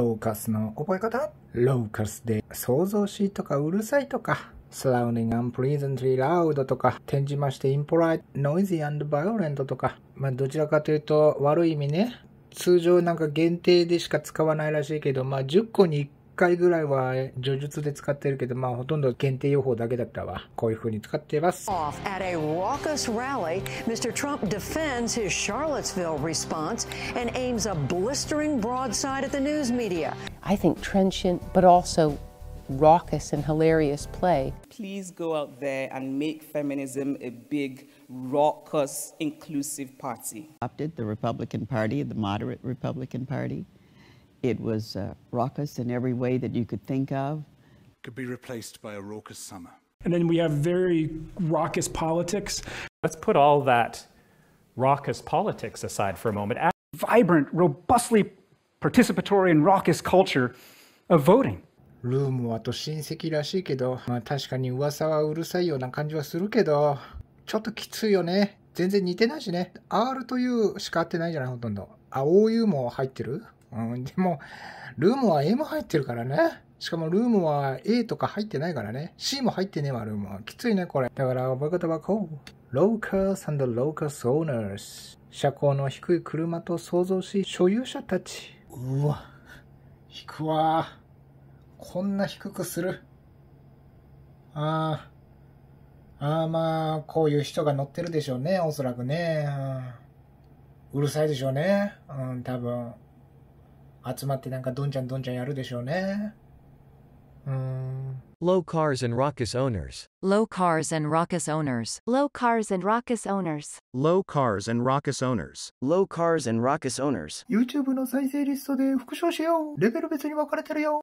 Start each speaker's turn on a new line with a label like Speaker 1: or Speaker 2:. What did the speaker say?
Speaker 1: ローカスの覚え方ローカスで想像しとかうるさいとか surrounding unpleasantly loud とか転じまして impolite, noisy and violent とかまあどちらかというと悪い意味ね通常なんか限定でしか使わないらしいけどまあ10個に1個 Off at a raucous rally, Mr. Trump defends his Charlottesville response and aims a blistering broadside at the news media. I think trenchant, but also raucous and hilarious play. Please go out there and make feminism a big, raucous, inclusive party. Opted the Republican Party, the moderate Republican Party. It was uh, raucous in every way that you could think of. Could be replaced by a raucous summer. And then we have very raucous politics. Let's put all that raucous politics aside for a moment. Vibrant, robustly participatory and raucous culture of voting. ルームはと親戚らしいけど、まあ確かに噂はうるさいような感じはするけど、ちょっときついよね。全然似てないしね。R というしか合ってないじゃない、ほとんど。あ、OU も入ってるうん、でも、ルームは M 入ってるからね。しかもルームは A とか入ってないからね。C も入ってねえわ、ルームは。きついね、これ。だから、えとはこう。Locals and l o c ー s Owners。車高の低い車と想像し、所有者たち。うわ、引くわ。こんな低くする。ああ。ああ、まあ、こういう人が乗ってるでしょうね、おそらくね。うるさいでしょうね。うん、多分。集まってなんかどんちゃんどんちゃんやるでしょうね。うん。Low cars and raucous owners. Low cars and raucous owners. Low cars and raucous owners. Low cars and raucous owners. Low cars and raucous owners. YouTube の再生リストで復唱しよう。レベル別に分かれてるよ。